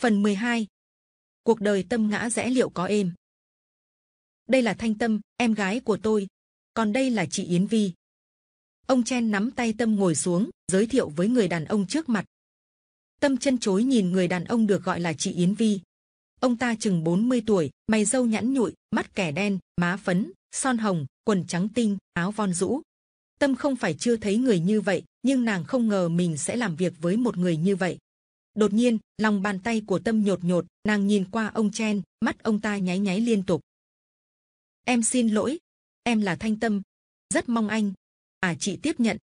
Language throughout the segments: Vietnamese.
Phần 12 Cuộc đời tâm ngã rẽ liệu có êm Đây là Thanh Tâm, em gái của tôi. Còn đây là chị Yến Vi. Ông Chen nắm tay Tâm ngồi xuống, giới thiệu với người đàn ông trước mặt. Tâm chân chối nhìn người đàn ông được gọi là chị Yến Vi. Ông ta chừng 40 tuổi, mày râu nhẵn nhụi, mắt kẻ đen, má phấn, son hồng, quần trắng tinh, áo von rũ. Tâm không phải chưa thấy người như vậy, nhưng nàng không ngờ mình sẽ làm việc với một người như vậy. Đột nhiên, lòng bàn tay của Tâm nhột nhột, nàng nhìn qua ông Chen, mắt ông ta nháy nháy liên tục. Em xin lỗi, em là Thanh Tâm, rất mong anh. À chị tiếp nhận.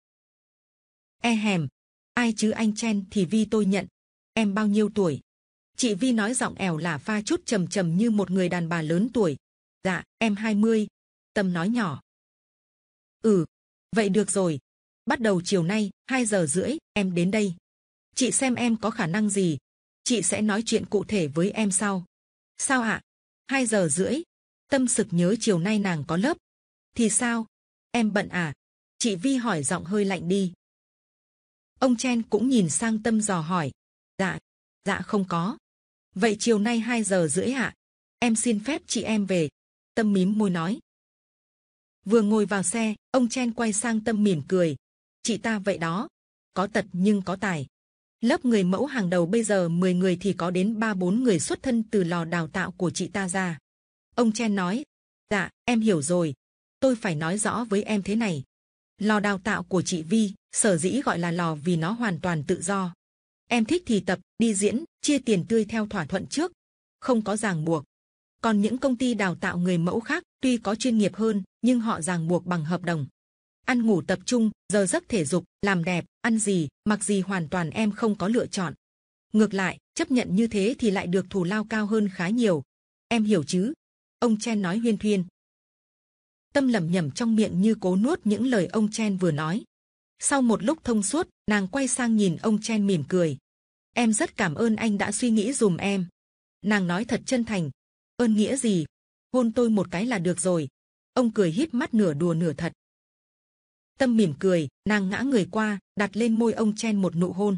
E hèm, ai chứ anh Chen thì Vi tôi nhận. Em bao nhiêu tuổi? Chị Vi nói giọng ẻo là pha chút trầm trầm như một người đàn bà lớn tuổi. Dạ, em 20. Tâm nói nhỏ. Ừ, vậy được rồi. Bắt đầu chiều nay, 2 giờ rưỡi, em đến đây. Chị xem em có khả năng gì? Chị sẽ nói chuyện cụ thể với em sau. Sao ạ? hai giờ rưỡi. Tâm sực nhớ chiều nay nàng có lớp. Thì sao? Em bận à? Chị Vi hỏi giọng hơi lạnh đi. Ông Chen cũng nhìn sang Tâm dò hỏi. Dạ, dạ không có. Vậy chiều nay hai giờ rưỡi ạ? Em xin phép chị em về. Tâm mím môi nói. Vừa ngồi vào xe, ông Chen quay sang Tâm mỉm cười. Chị ta vậy đó. Có tật nhưng có tài lớp người mẫu hàng đầu bây giờ 10 người thì có đến ba bốn người xuất thân từ lò đào tạo của chị ta ra ông chen nói dạ em hiểu rồi tôi phải nói rõ với em thế này lò đào tạo của chị vi sở dĩ gọi là lò vì nó hoàn toàn tự do em thích thì tập đi diễn chia tiền tươi theo thỏa thuận trước không có ràng buộc còn những công ty đào tạo người mẫu khác tuy có chuyên nghiệp hơn nhưng họ ràng buộc bằng hợp đồng ăn ngủ tập trung, giờ giấc thể dục, làm đẹp, ăn gì, mặc gì hoàn toàn em không có lựa chọn. Ngược lại, chấp nhận như thế thì lại được thù lao cao hơn khá nhiều. Em hiểu chứ? Ông Chen nói huyên thuyên. Tâm lẩm nhẩm trong miệng như cố nuốt những lời ông Chen vừa nói. Sau một lúc thông suốt, nàng quay sang nhìn ông Chen mỉm cười. Em rất cảm ơn anh đã suy nghĩ dùm em. Nàng nói thật chân thành. Ơn nghĩa gì? Hôn tôi một cái là được rồi. Ông cười híp mắt nửa đùa nửa thật. Tâm mỉm cười, nàng ngã người qua, đặt lên môi ông Chen một nụ hôn.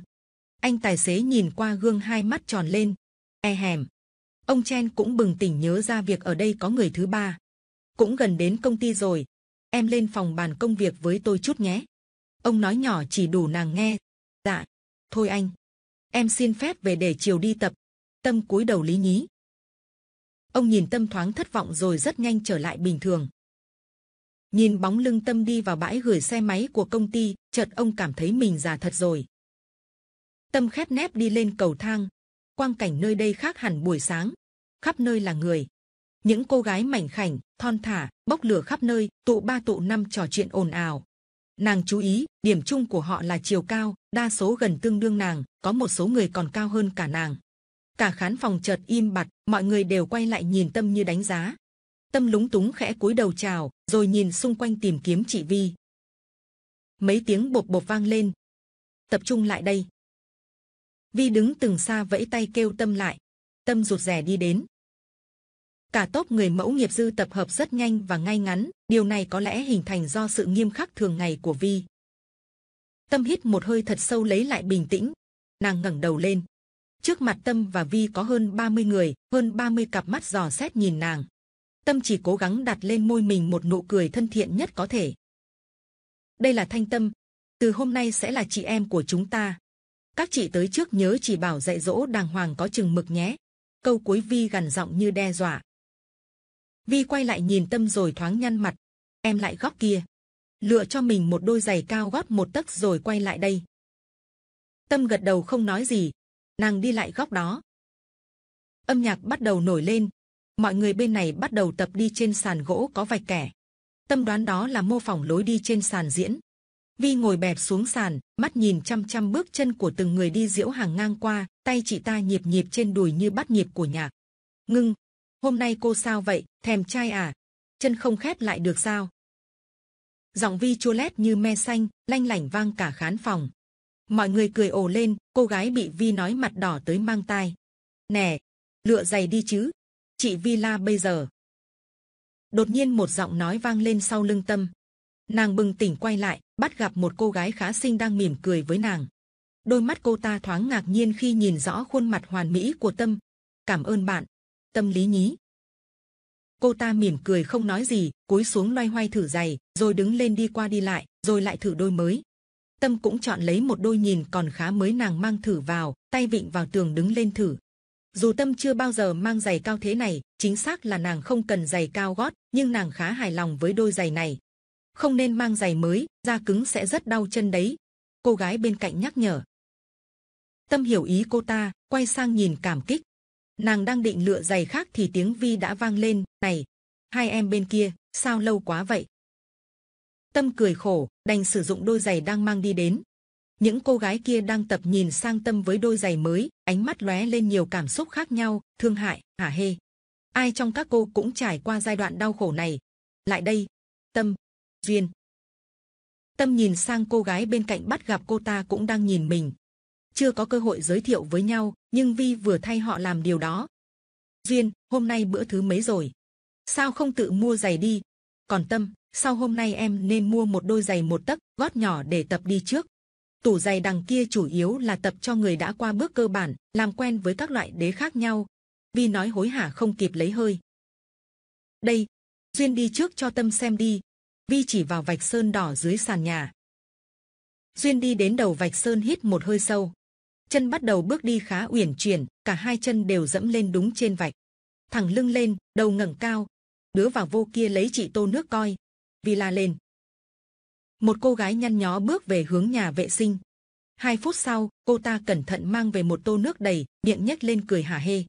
Anh tài xế nhìn qua gương hai mắt tròn lên, e hèm. Ông Chen cũng bừng tỉnh nhớ ra việc ở đây có người thứ ba. Cũng gần đến công ty rồi, em lên phòng bàn công việc với tôi chút nhé. Ông nói nhỏ chỉ đủ nàng nghe. Dạ, thôi anh. Em xin phép về để chiều đi tập. Tâm cúi đầu lý nhí. Ông nhìn Tâm thoáng thất vọng rồi rất nhanh trở lại bình thường. Nhìn bóng lưng tâm đi vào bãi gửi xe máy của công ty, chợt ông cảm thấy mình già thật rồi. Tâm khép nép đi lên cầu thang. Quang cảnh nơi đây khác hẳn buổi sáng. Khắp nơi là người. Những cô gái mảnh khảnh, thon thả, bốc lửa khắp nơi, tụ ba tụ năm trò chuyện ồn ào. Nàng chú ý, điểm chung của họ là chiều cao, đa số gần tương đương nàng, có một số người còn cao hơn cả nàng. Cả khán phòng chợt im bặt, mọi người đều quay lại nhìn tâm như đánh giá, tâm lúng túng khẽ cúi đầu chào rồi nhìn xung quanh tìm kiếm chị vi mấy tiếng bột bột vang lên tập trung lại đây vi đứng từng xa vẫy tay kêu tâm lại tâm rụt rè đi đến cả tốp người mẫu nghiệp dư tập hợp rất nhanh và ngay ngắn điều này có lẽ hình thành do sự nghiêm khắc thường ngày của vi tâm hít một hơi thật sâu lấy lại bình tĩnh nàng ngẩng đầu lên trước mặt tâm và vi có hơn 30 người hơn 30 cặp mắt dò xét nhìn nàng tâm chỉ cố gắng đặt lên môi mình một nụ cười thân thiện nhất có thể. Đây là thanh tâm, từ hôm nay sẽ là chị em của chúng ta. Các chị tới trước nhớ chỉ bảo dạy dỗ đàng hoàng có chừng mực nhé. Câu cuối Vi gằn giọng như đe dọa. Vi quay lại nhìn tâm rồi thoáng nhăn mặt. Em lại góc kia. Lựa cho mình một đôi giày cao gót một tấc rồi quay lại đây. Tâm gật đầu không nói gì. Nàng đi lại góc đó. Âm nhạc bắt đầu nổi lên, mọi người bên này bắt đầu tập đi trên sàn gỗ có vạch kẻ. Tâm đoán đó là mô phỏng lối đi trên sàn diễn. Vi ngồi bẹp xuống sàn, mắt nhìn chăm chăm bước chân của từng người đi diễu hàng ngang qua, tay chị ta nhịp nhịp trên đùi như bắt nhịp của nhạc. Ngưng, hôm nay cô sao vậy, thèm trai à? Chân không khép lại được sao? Giọng Vi chua lét như me xanh, lanh lảnh vang cả khán phòng. Mọi người cười ồ lên, cô gái bị Vi nói mặt đỏ tới mang tai. Nè, lựa giày đi chứ, Chị Villa bây giờ. Đột nhiên một giọng nói vang lên sau lưng tâm. Nàng bừng tỉnh quay lại, bắt gặp một cô gái khá xinh đang mỉm cười với nàng. Đôi mắt cô ta thoáng ngạc nhiên khi nhìn rõ khuôn mặt hoàn mỹ của tâm. Cảm ơn bạn, tâm lý nhí. Cô ta mỉm cười không nói gì, cúi xuống loay hoay thử giày, rồi đứng lên đi qua đi lại, rồi lại thử đôi mới. Tâm cũng chọn lấy một đôi nhìn còn khá mới nàng mang thử vào, tay vịnh vào tường đứng lên thử. Dù tâm chưa bao giờ mang giày cao thế này, chính xác là nàng không cần giày cao gót, nhưng nàng khá hài lòng với đôi giày này. Không nên mang giày mới, da cứng sẽ rất đau chân đấy. Cô gái bên cạnh nhắc nhở. Tâm hiểu ý cô ta, quay sang nhìn cảm kích. Nàng đang định lựa giày khác thì tiếng Vi đã vang lên, này, hai em bên kia, sao lâu quá vậy? Tâm cười khổ, đành sử dụng đôi giày đang mang đi đến, những cô gái kia đang tập nhìn sang tâm với đôi giày mới, ánh mắt lóe lên nhiều cảm xúc khác nhau, thương hại, hả hê. Ai trong các cô cũng trải qua giai đoạn đau khổ này. Lại đây, tâm, duyên. Tâm nhìn sang cô gái bên cạnh bắt gặp cô ta cũng đang nhìn mình. Chưa có cơ hội giới thiệu với nhau, nhưng Vi vừa thay họ làm điều đó. Duyên, hôm nay bữa thứ mấy rồi? Sao không tự mua giày đi? Còn Tâm, sau hôm nay em nên mua một đôi giày một tấc, gót nhỏ để tập đi trước. Tủ giày đằng kia chủ yếu là tập cho người đã qua bước cơ bản, làm quen với các loại đế khác nhau. Vi nói hối hả không kịp lấy hơi. Đây, Duyên đi trước cho Tâm xem đi. Vi chỉ vào vạch sơn đỏ dưới sàn nhà. Duyên đi đến đầu vạch sơn hít một hơi sâu. Chân bắt đầu bước đi khá uyển chuyển, cả hai chân đều dẫm lên đúng trên vạch. Thẳng lưng lên, đầu ngẩng cao. Đứa vào vô kia lấy chị tô nước coi. Vi la lên, một cô gái nhăn nhó bước về hướng nhà vệ sinh. Hai phút sau, cô ta cẩn thận mang về một tô nước đầy, miệng nhếch lên cười hả hê.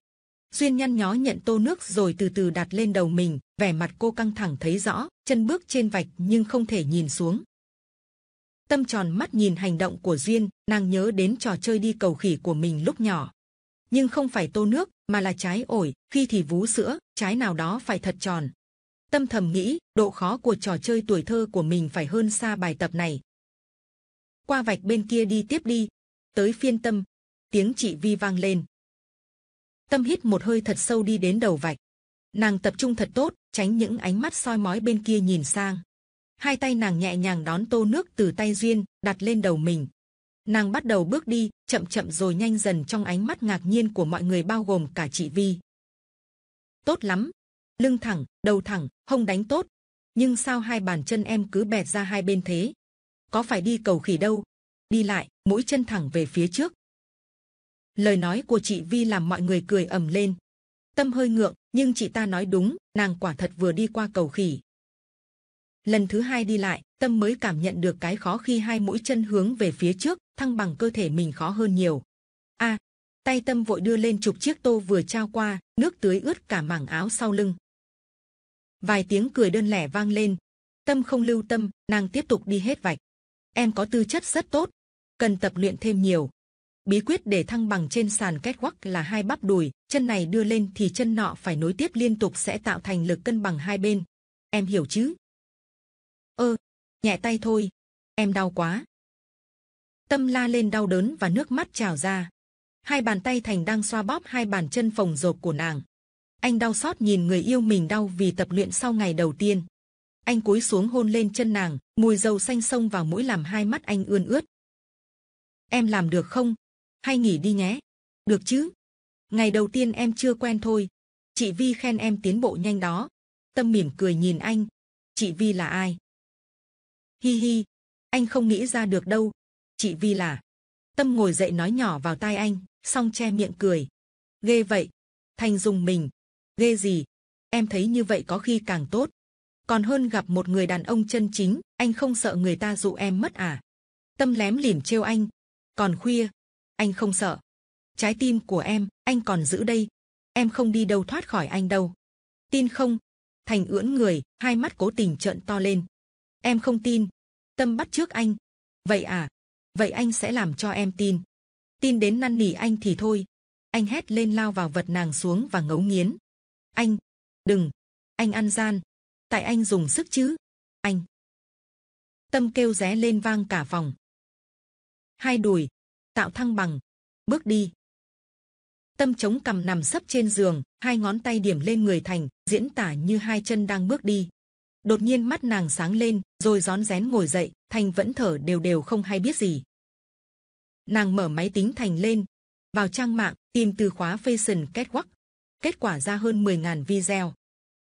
Duyên nhăn nhó nhận tô nước rồi từ từ đặt lên đầu mình, vẻ mặt cô căng thẳng thấy rõ, chân bước trên vạch nhưng không thể nhìn xuống. Tâm tròn mắt nhìn hành động của Duyên, nàng nhớ đến trò chơi đi cầu khỉ của mình lúc nhỏ. Nhưng không phải tô nước, mà là trái ổi, khi thì vú sữa, trái nào đó phải thật tròn, tâm thầm nghĩ độ khó của trò chơi tuổi thơ của mình phải hơn xa bài tập này qua vạch bên kia đi tiếp đi tới phiên tâm tiếng chị vi vang lên tâm hít một hơi thật sâu đi đến đầu vạch nàng tập trung thật tốt tránh những ánh mắt soi mói bên kia nhìn sang hai tay nàng nhẹ nhàng đón tô nước từ tay duyên đặt lên đầu mình nàng bắt đầu bước đi chậm chậm rồi nhanh dần trong ánh mắt ngạc nhiên của mọi người bao gồm cả chị vi tốt lắm lưng thẳng, đầu thẳng, hông đánh tốt. Nhưng sao hai bàn chân em cứ bẹt ra hai bên thế? Có phải đi cầu khỉ đâu? Đi lại, mũi chân thẳng về phía trước. Lời nói của chị Vi làm mọi người cười ầm lên. Tâm hơi ngượng, nhưng chị ta nói đúng, nàng quả thật vừa đi qua cầu khỉ. Lần thứ hai đi lại, Tâm mới cảm nhận được cái khó khi hai mũi chân hướng về phía trước, thăng bằng cơ thể mình khó hơn nhiều. A, tay Tâm vội đưa lên chụp chiếc tô vừa trao qua, nước tưới ướt cả mảng áo sau lưng vài tiếng cười đơn lẻ vang lên tâm không lưu tâm nàng tiếp tục đi hết vạch em có tư chất rất tốt cần tập luyện thêm nhiều bí quyết để thăng bằng trên sàn kết quắc là hai bắp đùi chân này đưa lên thì chân nọ phải nối tiếp liên tục sẽ tạo thành lực cân bằng hai bên em hiểu chứ ơ nhẹ tay thôi em đau quá tâm la lên đau đớn và nước mắt trào ra hai bàn tay thành đang xoa bóp hai bàn chân phồng rộp của nàng anh đau xót nhìn người yêu mình đau vì tập luyện sau ngày đầu tiên. Anh cúi xuống hôn lên chân nàng, mùi dầu xanh sông vào mũi làm hai mắt anh ươn ướt. Em làm được không? Hay nghỉ đi nhé. Được chứ? Ngày đầu tiên em chưa quen thôi. Chị Vi khen em tiến bộ nhanh đó. Tâm mỉm cười nhìn anh. Chị Vi là ai? Hi hi, anh không nghĩ ra được đâu. Chị Vi là... Tâm ngồi dậy nói nhỏ vào tai anh, xong che miệng cười. Ghê vậy. Thành dùng mình, ghê gì. Em thấy như vậy có khi càng tốt. Còn hơn gặp một người đàn ông chân chính, anh không sợ người ta dụ em mất à. Tâm lém lỉm trêu anh. Còn khuya, anh không sợ. Trái tim của em, anh còn giữ đây. Em không đi đâu thoát khỏi anh đâu. Tin không? Thành ưỡn người, hai mắt cố tình trợn to lên. Em không tin. Tâm bắt trước anh. Vậy à? Vậy anh sẽ làm cho em tin. Tin đến năn nỉ anh thì thôi. Anh hét lên lao vào vật nàng xuống và ngấu nghiến. Anh, đừng, anh ăn gian. Tại anh dùng sức chứ, anh. Tâm kêu ré lên vang cả phòng. Hai đùi, tạo thăng bằng, bước đi. Tâm chống cằm nằm sấp trên giường, hai ngón tay điểm lên người thành, diễn tả như hai chân đang bước đi. Đột nhiên mắt nàng sáng lên, rồi gión rén ngồi dậy, Thành vẫn thở đều đều không hay biết gì. Nàng mở máy tính Thành lên, vào trang mạng, tìm từ khóa Fashion Catwalk, kết quả ra hơn 10.000 video.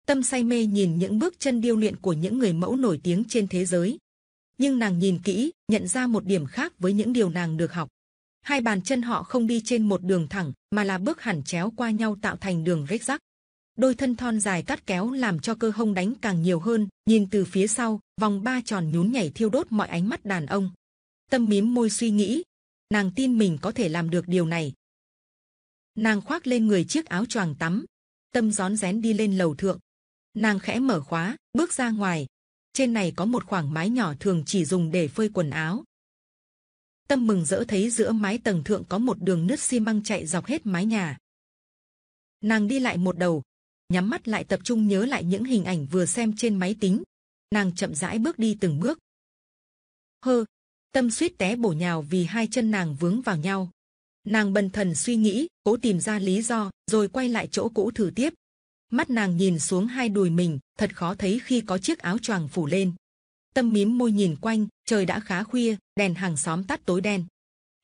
Tâm say mê nhìn những bước chân điêu luyện của những người mẫu nổi tiếng trên thế giới. Nhưng nàng nhìn kỹ, nhận ra một điểm khác với những điều nàng được học. Hai bàn chân họ không đi trên một đường thẳng, mà là bước hẳn chéo qua nhau tạo thành đường rách rắc. Đôi thân thon dài cắt kéo làm cho cơ hông đánh càng nhiều hơn, nhìn từ phía sau, vòng ba tròn nhún nhảy thiêu đốt mọi ánh mắt đàn ông. Tâm mím môi suy nghĩ, nàng tin mình có thể làm được điều này, nàng khoác lên người chiếc áo choàng tắm tâm rón rén đi lên lầu thượng nàng khẽ mở khóa bước ra ngoài trên này có một khoảng mái nhỏ thường chỉ dùng để phơi quần áo tâm mừng rỡ thấy giữa mái tầng thượng có một đường nứt xi măng chạy dọc hết mái nhà nàng đi lại một đầu nhắm mắt lại tập trung nhớ lại những hình ảnh vừa xem trên máy tính nàng chậm rãi bước đi từng bước hơ tâm suýt té bổ nhào vì hai chân nàng vướng vào nhau Nàng bần thần suy nghĩ, cố tìm ra lý do, rồi quay lại chỗ cũ thử tiếp. Mắt nàng nhìn xuống hai đùi mình, thật khó thấy khi có chiếc áo choàng phủ lên. Tâm mím môi nhìn quanh, trời đã khá khuya, đèn hàng xóm tắt tối đen.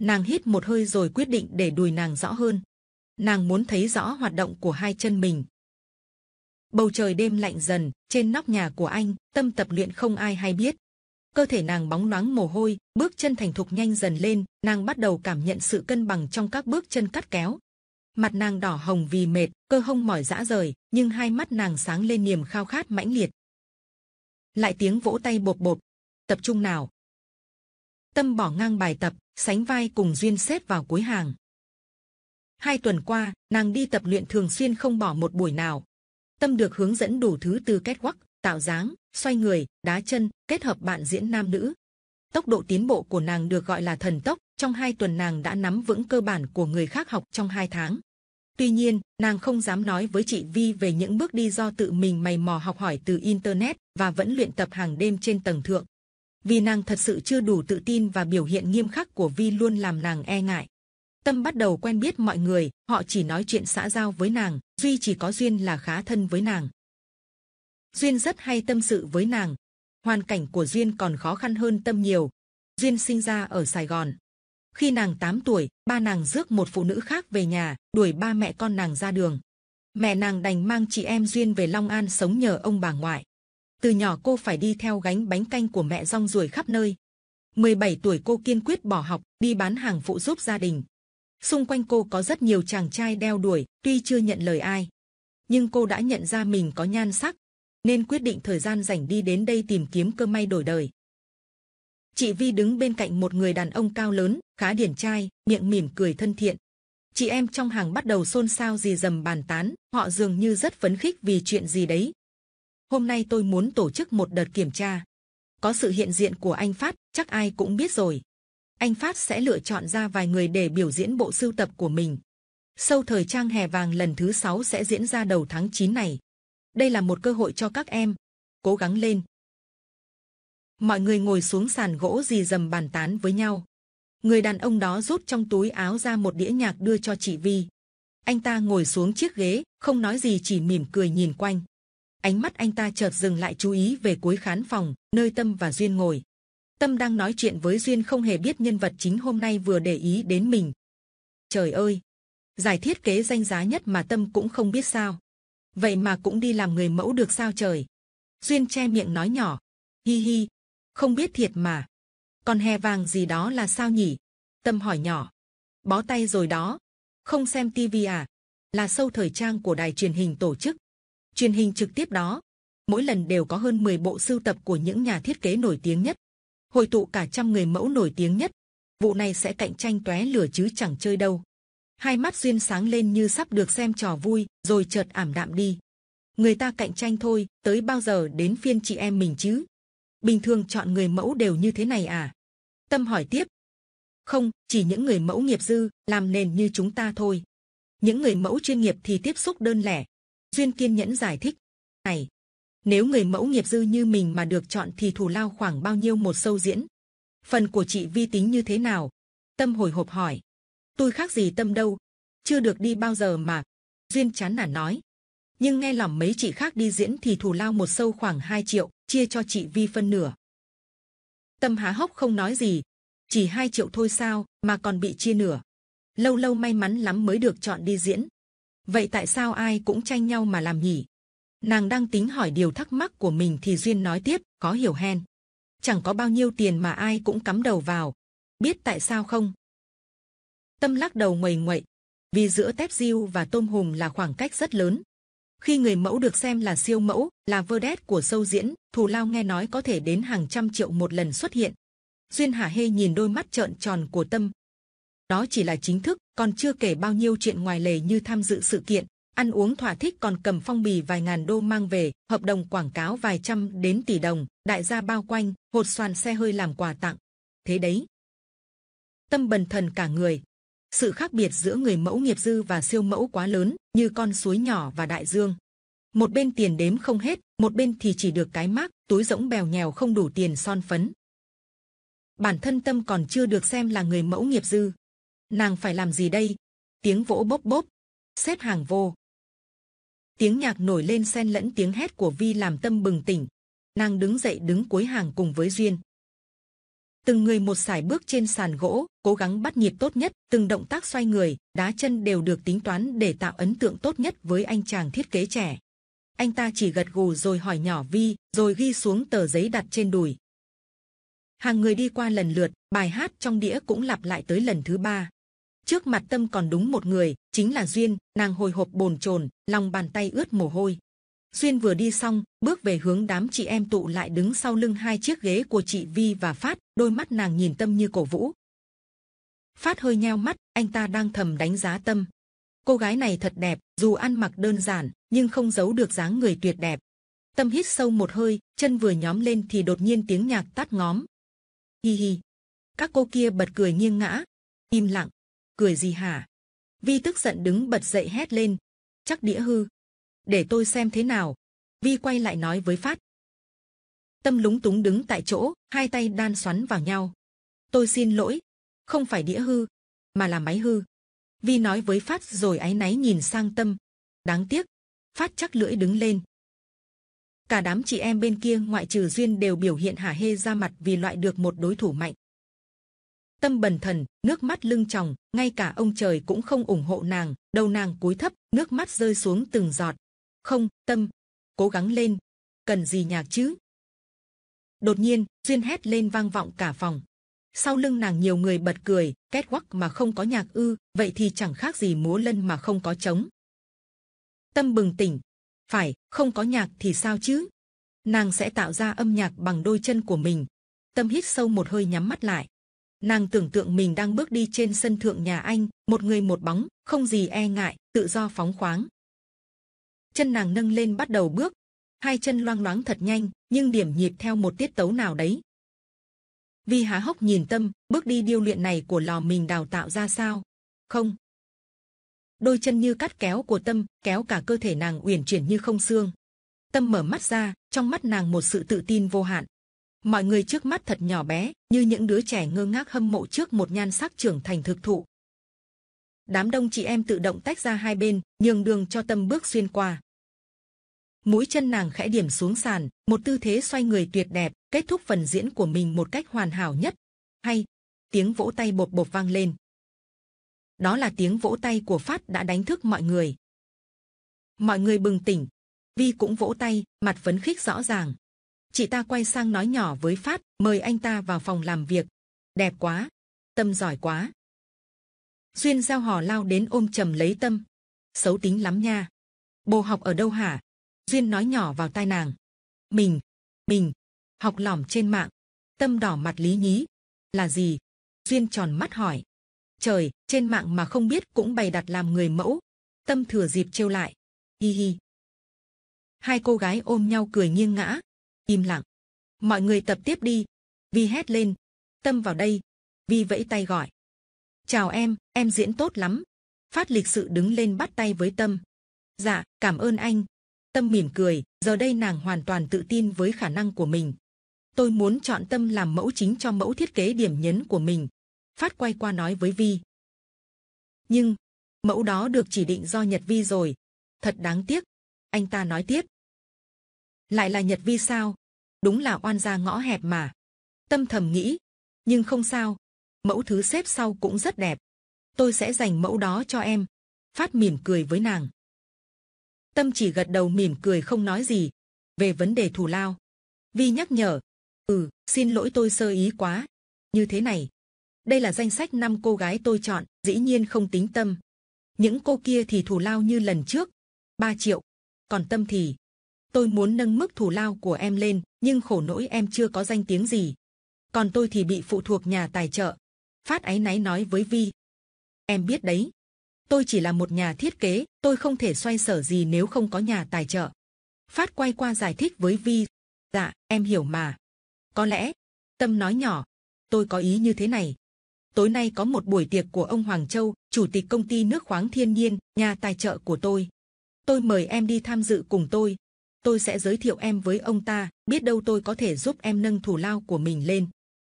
Nàng hít một hơi rồi quyết định để đùi nàng rõ hơn. Nàng muốn thấy rõ hoạt động của hai chân mình. Bầu trời đêm lạnh dần, trên nóc nhà của anh, tâm tập luyện không ai hay biết, cơ thể nàng bóng loáng mồ hôi, bước chân thành thục nhanh dần lên, nàng bắt đầu cảm nhận sự cân bằng trong các bước chân cắt kéo. Mặt nàng đỏ hồng vì mệt, cơ hông mỏi dã rời, nhưng hai mắt nàng sáng lên niềm khao khát mãnh liệt. Lại tiếng vỗ tay bột bột, tập trung nào. Tâm bỏ ngang bài tập, sánh vai cùng duyên xếp vào cuối hàng. Hai tuần qua, nàng đi tập luyện thường xuyên không bỏ một buổi nào. Tâm được hướng dẫn đủ thứ từ quắc tạo dáng, xoay người, đá chân, kết hợp bạn diễn nam nữ. Tốc độ tiến bộ của nàng được gọi là thần tốc, trong hai tuần nàng đã nắm vững cơ bản của người khác học trong hai tháng. Tuy nhiên, nàng không dám nói với chị Vi về những bước đi do tự mình mày mò học hỏi từ Internet và vẫn luyện tập hàng đêm trên tầng thượng. Vì nàng thật sự chưa đủ tự tin và biểu hiện nghiêm khắc của Vi luôn làm nàng e ngại. Tâm bắt đầu quen biết mọi người, họ chỉ nói chuyện xã giao với nàng, Duy chỉ có duyên là khá thân với nàng duyên rất hay tâm sự với nàng hoàn cảnh của duyên còn khó khăn hơn tâm nhiều duyên sinh ra ở sài gòn khi nàng 8 tuổi ba nàng rước một phụ nữ khác về nhà đuổi ba mẹ con nàng ra đường mẹ nàng đành mang chị em duyên về long an sống nhờ ông bà ngoại từ nhỏ cô phải đi theo gánh bánh canh của mẹ rong ruổi khắp nơi 17 tuổi cô kiên quyết bỏ học đi bán hàng phụ giúp gia đình xung quanh cô có rất nhiều chàng trai đeo đuổi tuy chưa nhận lời ai nhưng cô đã nhận ra mình có nhan sắc nên quyết định thời gian rảnh đi đến đây tìm kiếm cơ may đổi đời. Chị Vi đứng bên cạnh một người đàn ông cao lớn, khá điển trai, miệng mỉm cười thân thiện. Chị em trong hàng bắt đầu xôn xao gì dầm bàn tán, họ dường như rất phấn khích vì chuyện gì đấy. Hôm nay tôi muốn tổ chức một đợt kiểm tra. Có sự hiện diện của anh Phát, chắc ai cũng biết rồi. Anh Phát sẽ lựa chọn ra vài người để biểu diễn bộ sưu tập của mình. Sâu thời trang hè vàng lần thứ 6 sẽ diễn ra đầu tháng 9 này đây là một cơ hội cho các em cố gắng lên mọi người ngồi xuống sàn gỗ dì dầm bàn tán với nhau người đàn ông đó rút trong túi áo ra một đĩa nhạc đưa cho chị vi anh ta ngồi xuống chiếc ghế không nói gì chỉ mỉm cười nhìn quanh ánh mắt anh ta chợt dừng lại chú ý về cuối khán phòng nơi tâm và duyên ngồi tâm đang nói chuyện với duyên không hề biết nhân vật chính hôm nay vừa để ý đến mình trời ơi giải thiết kế danh giá nhất mà tâm cũng không biết sao vậy mà cũng đi làm người mẫu được sao trời duyên che miệng nói nhỏ hi hi không biết thiệt mà còn hè vàng gì đó là sao nhỉ tâm hỏi nhỏ bó tay rồi đó không xem tivi à là sâu thời trang của đài truyền hình tổ chức truyền hình trực tiếp đó mỗi lần đều có hơn 10 bộ sưu tập của những nhà thiết kế nổi tiếng nhất hội tụ cả trăm người mẫu nổi tiếng nhất vụ này sẽ cạnh tranh tóe lửa chứ chẳng chơi đâu hai mắt duyên sáng lên như sắp được xem trò vui, rồi chợt ảm đạm đi. Người ta cạnh tranh thôi, tới bao giờ đến phiên chị em mình chứ? Bình thường chọn người mẫu đều như thế này à? Tâm hỏi tiếp. Không, chỉ những người mẫu nghiệp dư, làm nền như chúng ta thôi. Những người mẫu chuyên nghiệp thì tiếp xúc đơn lẻ. Duyên kiên nhẫn giải thích. Này, nếu người mẫu nghiệp dư như mình mà được chọn thì thù lao khoảng bao nhiêu một sâu diễn? Phần của chị vi tính như thế nào? Tâm hồi hộp hỏi tôi khác gì tâm đâu, chưa được đi bao giờ mà. Duyên chán nản nói. Nhưng nghe lòng mấy chị khác đi diễn thì thù lao một sâu khoảng 2 triệu, chia cho chị Vi phân nửa. Tâm há hốc không nói gì, chỉ 2 triệu thôi sao mà còn bị chia nửa. Lâu lâu may mắn lắm mới được chọn đi diễn. Vậy tại sao ai cũng tranh nhau mà làm nhỉ? Nàng đang tính hỏi điều thắc mắc của mình thì Duyên nói tiếp, có hiểu hen. Chẳng có bao nhiêu tiền mà ai cũng cắm đầu vào. Biết tại sao không? tâm lắc đầu nguầy nguậy. Vì giữa tép diêu và tôm hùm là khoảng cách rất lớn. Khi người mẫu được xem là siêu mẫu, là vơ đét của sâu diễn, thù lao nghe nói có thể đến hàng trăm triệu một lần xuất hiện. Duyên Hà Hê nhìn đôi mắt trợn tròn của tâm. Đó chỉ là chính thức, còn chưa kể bao nhiêu chuyện ngoài lề như tham dự sự kiện, ăn uống thỏa thích còn cầm phong bì vài ngàn đô mang về, hợp đồng quảng cáo vài trăm đến tỷ đồng, đại gia bao quanh, hột xoàn xe hơi làm quà tặng. Thế đấy. Tâm bần thần cả người, sự khác biệt giữa người mẫu nghiệp dư và siêu mẫu quá lớn, như con suối nhỏ và đại dương. Một bên tiền đếm không hết, một bên thì chỉ được cái mác, túi rỗng bèo nhèo không đủ tiền son phấn. Bản thân Tâm còn chưa được xem là người mẫu nghiệp dư. Nàng phải làm gì đây? Tiếng vỗ bốc bốc, xếp hàng vô. Tiếng nhạc nổi lên xen lẫn tiếng hét của Vi làm Tâm bừng tỉnh. Nàng đứng dậy đứng cuối hàng cùng với Duyên từng người một sải bước trên sàn gỗ, cố gắng bắt nhịp tốt nhất, từng động tác xoay người, đá chân đều được tính toán để tạo ấn tượng tốt nhất với anh chàng thiết kế trẻ. Anh ta chỉ gật gù rồi hỏi nhỏ Vi, rồi ghi xuống tờ giấy đặt trên đùi. Hàng người đi qua lần lượt, bài hát trong đĩa cũng lặp lại tới lần thứ ba. Trước mặt Tâm còn đúng một người, chính là Duyên, nàng hồi hộp bồn chồn, lòng bàn tay ướt mồ hôi. Xuyên vừa đi xong, bước về hướng đám chị em tụ lại đứng sau lưng hai chiếc ghế của chị Vi và Phát, đôi mắt nàng nhìn Tâm như cổ vũ. Phát hơi nheo mắt, anh ta đang thầm đánh giá Tâm. Cô gái này thật đẹp, dù ăn mặc đơn giản, nhưng không giấu được dáng người tuyệt đẹp. Tâm hít sâu một hơi, chân vừa nhóm lên thì đột nhiên tiếng nhạc tắt ngóm. Hi hi. Các cô kia bật cười nghiêng ngã. Im lặng. Cười gì hả? Vi tức giận đứng bật dậy hét lên. Chắc đĩa hư, để tôi xem thế nào. Vi quay lại nói với Phát. Tâm lúng túng đứng tại chỗ, hai tay đan xoắn vào nhau. Tôi xin lỗi, không phải đĩa hư, mà là máy hư. Vi nói với Phát rồi áy náy nhìn sang Tâm. Đáng tiếc, Phát chắc lưỡi đứng lên. Cả đám chị em bên kia ngoại trừ Duyên đều biểu hiện hả hê ra mặt vì loại được một đối thủ mạnh. Tâm bần thần, nước mắt lưng tròng, ngay cả ông trời cũng không ủng hộ nàng, đầu nàng cúi thấp, nước mắt rơi xuống từng giọt, không tâm cố gắng lên cần gì nhạc chứ đột nhiên duyên hét lên vang vọng cả phòng sau lưng nàng nhiều người bật cười két quắc mà không có nhạc ư vậy thì chẳng khác gì múa lân mà không có trống tâm bừng tỉnh phải không có nhạc thì sao chứ nàng sẽ tạo ra âm nhạc bằng đôi chân của mình tâm hít sâu một hơi nhắm mắt lại nàng tưởng tượng mình đang bước đi trên sân thượng nhà anh một người một bóng không gì e ngại tự do phóng khoáng chân nàng nâng lên bắt đầu bước hai chân loang loáng thật nhanh nhưng điểm nhịp theo một tiết tấu nào đấy vi há hốc nhìn tâm bước đi điêu luyện này của lò mình đào tạo ra sao không đôi chân như cắt kéo của tâm kéo cả cơ thể nàng uyển chuyển như không xương tâm mở mắt ra trong mắt nàng một sự tự tin vô hạn mọi người trước mắt thật nhỏ bé như những đứa trẻ ngơ ngác hâm mộ trước một nhan sắc trưởng thành thực thụ đám đông chị em tự động tách ra hai bên, nhường đường cho tâm bước xuyên qua. Mũi chân nàng khẽ điểm xuống sàn, một tư thế xoay người tuyệt đẹp, kết thúc phần diễn của mình một cách hoàn hảo nhất. Hay, tiếng vỗ tay bột bột vang lên. Đó là tiếng vỗ tay của Phát đã đánh thức mọi người. Mọi người bừng tỉnh, Vi cũng vỗ tay, mặt phấn khích rõ ràng. Chị ta quay sang nói nhỏ với Phát, mời anh ta vào phòng làm việc. Đẹp quá, tâm giỏi quá. Xuyên giao hò lao đến ôm trầm lấy tâm. Xấu tính lắm nha. Bồ học ở đâu hả? Duyên nói nhỏ vào tai nàng. Mình, mình, học lỏm trên mạng. Tâm đỏ mặt lý nhí. Là gì? Duyên tròn mắt hỏi. Trời, trên mạng mà không biết cũng bày đặt làm người mẫu. Tâm thừa dịp trêu lại. Hi hi. Hai cô gái ôm nhau cười nghiêng ngã. Im lặng. Mọi người tập tiếp đi. Vi hét lên. Tâm vào đây. Vi vẫy tay gọi. Chào em, em diễn tốt lắm. Phát lịch sự đứng lên bắt tay với Tâm. Dạ, cảm ơn anh. Tâm mỉm cười, giờ đây nàng hoàn toàn tự tin với khả năng của mình. Tôi muốn chọn Tâm làm mẫu chính cho mẫu thiết kế điểm nhấn của mình. Phát quay qua nói với Vi. Nhưng, mẫu đó được chỉ định do Nhật Vi rồi. Thật đáng tiếc. Anh ta nói tiếp. Lại là Nhật Vi sao? Đúng là oan gia ngõ hẹp mà. Tâm thầm nghĩ. Nhưng không sao. Mẫu thứ xếp sau cũng rất đẹp tôi sẽ dành mẫu đó cho em. Phát mỉm cười với nàng. Tâm chỉ gật đầu mỉm cười không nói gì. Về vấn đề thù lao, Vi nhắc nhở. Ừ, xin lỗi tôi sơ ý quá. Như thế này, đây là danh sách năm cô gái tôi chọn, dĩ nhiên không tính tâm. Những cô kia thì thù lao như lần trước, 3 triệu. Còn tâm thì, tôi muốn nâng mức thù lao của em lên, nhưng khổ nỗi em chưa có danh tiếng gì. Còn tôi thì bị phụ thuộc nhà tài trợ. Phát áy náy nói với Vi. Em biết đấy. Tôi chỉ là một nhà thiết kế, tôi không thể xoay sở gì nếu không có nhà tài trợ. Phát quay qua giải thích với Vi. Dạ, em hiểu mà. Có lẽ, Tâm nói nhỏ, tôi có ý như thế này. Tối nay có một buổi tiệc của ông Hoàng Châu, chủ tịch công ty nước khoáng thiên nhiên, nhà tài trợ của tôi. Tôi mời em đi tham dự cùng tôi. Tôi sẽ giới thiệu em với ông ta, biết đâu tôi có thể giúp em nâng thù lao của mình lên.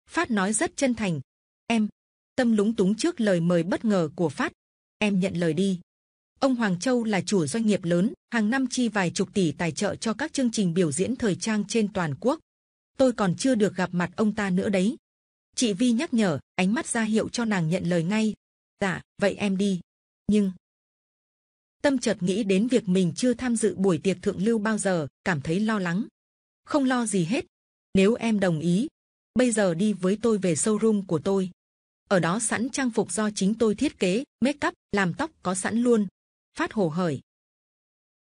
Phát nói rất chân thành. Em, tâm lúng túng trước lời mời bất ngờ của phát. Em nhận lời đi. Ông Hoàng Châu là chủ doanh nghiệp lớn, hàng năm chi vài chục tỷ tài trợ cho các chương trình biểu diễn thời trang trên toàn quốc. Tôi còn chưa được gặp mặt ông ta nữa đấy. Chị Vi nhắc nhở, ánh mắt ra hiệu cho nàng nhận lời ngay. Dạ, vậy em đi. Nhưng... Tâm chợt nghĩ đến việc mình chưa tham dự buổi tiệc thượng lưu bao giờ, cảm thấy lo lắng. Không lo gì hết. Nếu em đồng ý, bây giờ đi với tôi về showroom của tôi ở đó sẵn trang phục do chính tôi thiết kế, make up, làm tóc có sẵn luôn. Phát hồ hởi.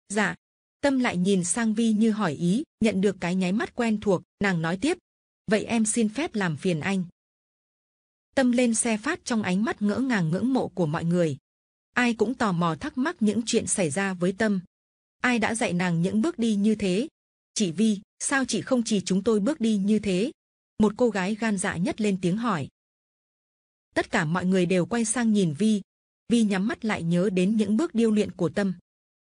Dạ. Tâm lại nhìn sang Vi như hỏi ý, nhận được cái nháy mắt quen thuộc, nàng nói tiếp. Vậy em xin phép làm phiền anh. Tâm lên xe phát trong ánh mắt ngỡ ngàng ngưỡng mộ của mọi người. Ai cũng tò mò thắc mắc những chuyện xảy ra với Tâm. Ai đã dạy nàng những bước đi như thế? Chị Vi, sao chị không chỉ chúng tôi bước đi như thế? Một cô gái gan dạ nhất lên tiếng hỏi tất cả mọi người đều quay sang nhìn vi vi nhắm mắt lại nhớ đến những bước điêu luyện của tâm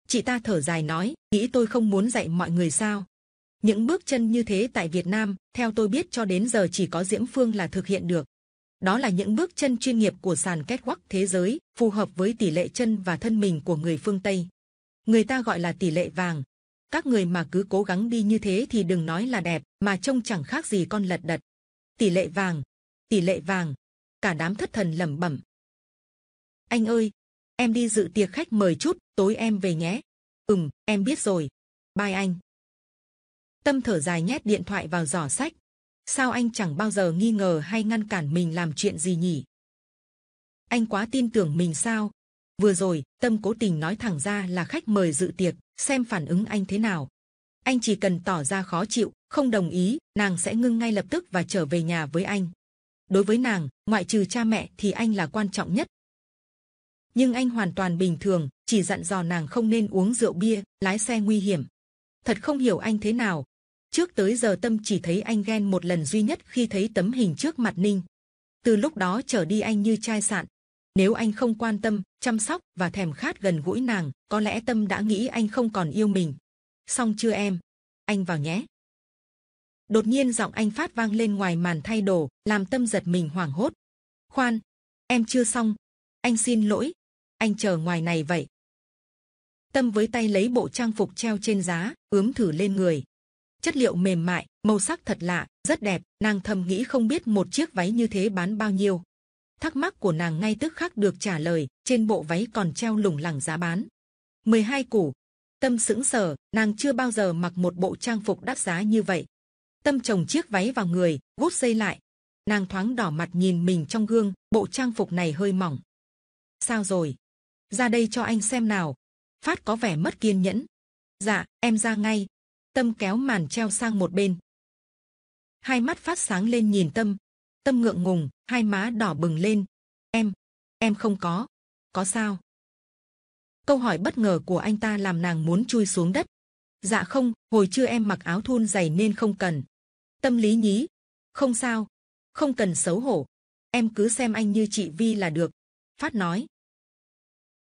chị ta thở dài nói nghĩ tôi không muốn dạy mọi người sao những bước chân như thế tại Việt Nam theo tôi biết cho đến giờ chỉ có Diễm Phương là thực hiện được đó là những bước chân chuyên nghiệp của sàn catwalk thế giới phù hợp với tỷ lệ chân và thân mình của người phương Tây người ta gọi là tỷ lệ vàng các người mà cứ cố gắng đi như thế thì đừng nói là đẹp mà trông chẳng khác gì con lật đật tỷ lệ vàng tỷ lệ vàng cả đám thất thần lẩm bẩm anh ơi em đi dự tiệc khách mời chút tối em về nhé ừm em biết rồi bye anh tâm thở dài nhét điện thoại vào giỏ sách sao anh chẳng bao giờ nghi ngờ hay ngăn cản mình làm chuyện gì nhỉ anh quá tin tưởng mình sao vừa rồi tâm cố tình nói thẳng ra là khách mời dự tiệc xem phản ứng anh thế nào anh chỉ cần tỏ ra khó chịu không đồng ý nàng sẽ ngưng ngay lập tức và trở về nhà với anh đối với nàng ngoại trừ cha mẹ thì anh là quan trọng nhất nhưng anh hoàn toàn bình thường chỉ dặn dò nàng không nên uống rượu bia lái xe nguy hiểm thật không hiểu anh thế nào trước tới giờ tâm chỉ thấy anh ghen một lần duy nhất khi thấy tấm hình trước mặt ninh từ lúc đó trở đi anh như chai sạn nếu anh không quan tâm chăm sóc và thèm khát gần gũi nàng có lẽ tâm đã nghĩ anh không còn yêu mình xong chưa em anh vào nhé đột nhiên giọng anh phát vang lên ngoài màn thay đồ làm tâm giật mình hoảng hốt khoan em chưa xong anh xin lỗi anh chờ ngoài này vậy tâm với tay lấy bộ trang phục treo trên giá ướm thử lên người chất liệu mềm mại màu sắc thật lạ rất đẹp nàng thầm nghĩ không biết một chiếc váy như thế bán bao nhiêu thắc mắc của nàng ngay tức khắc được trả lời trên bộ váy còn treo lủng lẳng giá bán 12 củ tâm sững sờ nàng chưa bao giờ mặc một bộ trang phục đắt giá như vậy tâm chồng chiếc váy vào người, gút dây lại. Nàng thoáng đỏ mặt nhìn mình trong gương, bộ trang phục này hơi mỏng. Sao rồi? Ra đây cho anh xem nào. Phát có vẻ mất kiên nhẫn. Dạ, em ra ngay. Tâm kéo màn treo sang một bên. Hai mắt phát sáng lên nhìn Tâm. Tâm ngượng ngùng, hai má đỏ bừng lên. Em, em không có. Có sao? Câu hỏi bất ngờ của anh ta làm nàng muốn chui xuống đất. Dạ không, hồi trưa em mặc áo thun dày nên không cần. Tâm lý nhí, không sao, không cần xấu hổ, em cứ xem anh như chị Vi là được. Phát nói.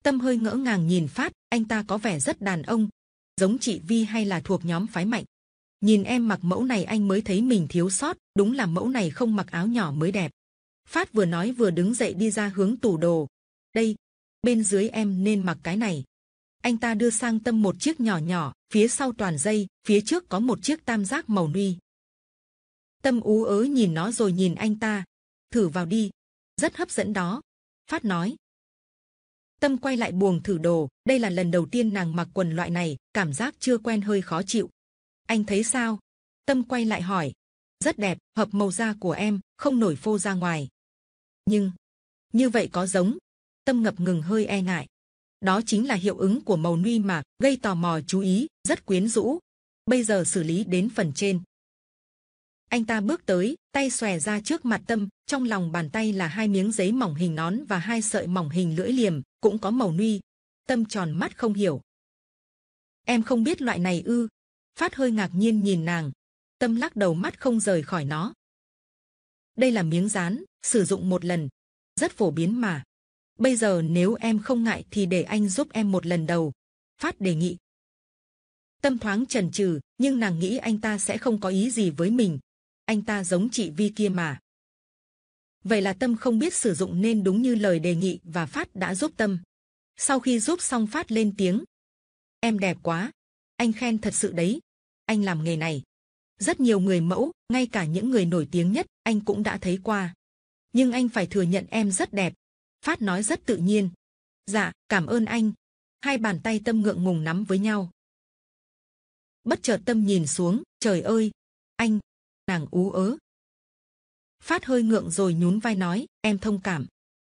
Tâm hơi ngỡ ngàng nhìn Phát, anh ta có vẻ rất đàn ông, giống chị Vi hay là thuộc nhóm phái mạnh. Nhìn em mặc mẫu này anh mới thấy mình thiếu sót, đúng là mẫu này không mặc áo nhỏ mới đẹp. Phát vừa nói vừa đứng dậy đi ra hướng tủ đồ. Đây, bên dưới em nên mặc cái này. Anh ta đưa sang tâm một chiếc nhỏ nhỏ, phía sau toàn dây, phía trước có một chiếc tam giác màu nui. Tâm ú ớ nhìn nó rồi nhìn anh ta. Thử vào đi. Rất hấp dẫn đó. Phát nói. Tâm quay lại buồng thử đồ. Đây là lần đầu tiên nàng mặc quần loại này. Cảm giác chưa quen hơi khó chịu. Anh thấy sao? Tâm quay lại hỏi. Rất đẹp, hợp màu da của em, không nổi phô ra ngoài. Nhưng, như vậy có giống. Tâm ngập ngừng hơi e ngại. Đó chính là hiệu ứng của màu nude mà, gây tò mò chú ý, rất quyến rũ. Bây giờ xử lý đến phần trên, anh ta bước tới, tay xòe ra trước mặt tâm, trong lòng bàn tay là hai miếng giấy mỏng hình nón và hai sợi mỏng hình lưỡi liềm, cũng có màu nuy. Tâm tròn mắt không hiểu. Em không biết loại này ư. Phát hơi ngạc nhiên nhìn nàng. Tâm lắc đầu mắt không rời khỏi nó. Đây là miếng dán, sử dụng một lần. Rất phổ biến mà. Bây giờ nếu em không ngại thì để anh giúp em một lần đầu. Phát đề nghị. Tâm thoáng chần chừ, nhưng nàng nghĩ anh ta sẽ không có ý gì với mình, anh ta giống chị Vi kia mà. Vậy là Tâm không biết sử dụng nên đúng như lời đề nghị và Phát đã giúp Tâm. Sau khi giúp xong Phát lên tiếng. Em đẹp quá, anh khen thật sự đấy, anh làm nghề này. Rất nhiều người mẫu, ngay cả những người nổi tiếng nhất, anh cũng đã thấy qua. Nhưng anh phải thừa nhận em rất đẹp. Phát nói rất tự nhiên. Dạ, cảm ơn anh. Hai bàn tay Tâm ngượng ngùng nắm với nhau. Bất chợt Tâm nhìn xuống, trời ơi! Anh, nàng ú ớ. Phát hơi ngượng rồi nhún vai nói, em thông cảm.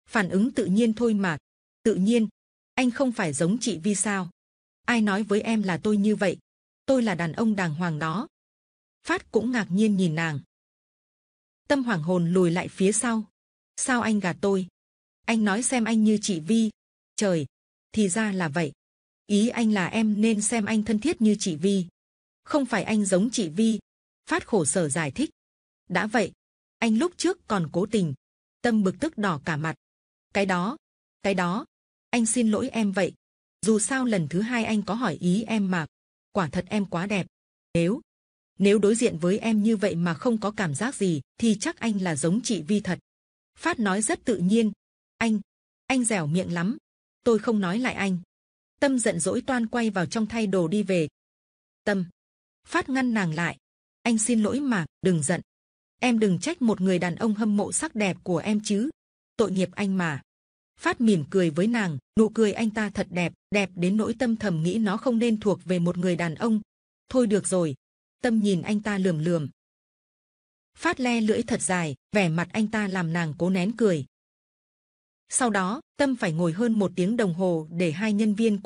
Phản ứng tự nhiên thôi mà, tự nhiên, anh không phải giống chị Vi sao. Ai nói với em là tôi như vậy, tôi là đàn ông đàng hoàng đó. Phát cũng ngạc nhiên nhìn nàng. Tâm hoàng hồn lùi lại phía sau. Sao anh gạt tôi? Anh nói xem anh như chị Vi. Trời, thì ra là vậy. Ý anh là em nên xem anh thân thiết như chị Vi. Không phải anh giống chị Vi, phát khổ sở giải thích đã vậy anh lúc trước còn cố tình tâm bực tức đỏ cả mặt cái đó cái đó anh xin lỗi em vậy dù sao lần thứ hai anh có hỏi ý em mà quả thật em quá đẹp nếu nếu đối diện với em như vậy mà không có cảm giác gì thì chắc anh là giống chị vi thật phát nói rất tự nhiên anh anh dẻo miệng lắm tôi không nói lại anh tâm giận dỗi toan quay vào trong thay đồ đi về tâm phát ngăn nàng lại anh xin lỗi mà, đừng giận. Em đừng trách một người đàn ông hâm mộ sắc đẹp của em chứ. Tội nghiệp anh mà. Phát mỉm cười với nàng, nụ cười anh ta thật đẹp, đẹp đến nỗi tâm thầm nghĩ nó không nên thuộc về một người đàn ông. Thôi được rồi. Tâm nhìn anh ta lườm lườm. Phát le lưỡi thật dài, vẻ mặt anh ta làm nàng cố nén cười. Sau đó, Tâm phải ngồi hơn một tiếng đồng hồ để hai nhân viên của